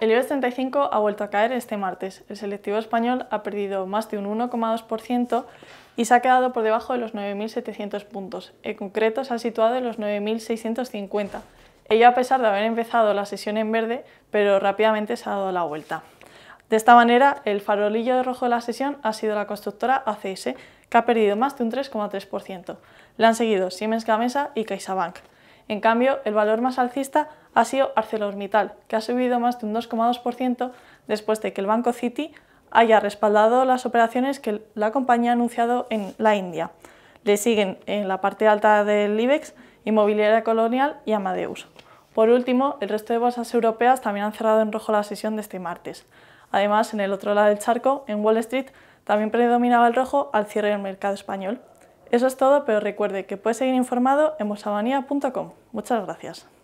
El IBEX 35 ha vuelto a caer este martes. El selectivo español ha perdido más de un 1,2% y se ha quedado por debajo de los 9.700 puntos. En concreto, se ha situado en los 9.650. Ello a pesar de haber empezado la sesión en verde, pero rápidamente se ha dado la vuelta. De esta manera, el farolillo de rojo de la sesión ha sido la constructora ACS, que ha perdido más de un 3,3%. Le han seguido Siemens Gamesa y CaixaBank. En cambio, el valor más alcista ha sido ArcelorMittal, que ha subido más de un 2,2% después de que el Banco Citi haya respaldado las operaciones que la compañía ha anunciado en la India. Le siguen en la parte alta del IBEX Inmobiliaria Colonial y Amadeus. Por último, el resto de bolsas europeas también han cerrado en rojo la sesión de este martes. Además, en el otro lado del charco, en Wall Street, también predominaba el rojo al cierre del mercado español. Eso es todo, pero recuerde que puede seguir informado en mosabanía.com. Muchas gracias.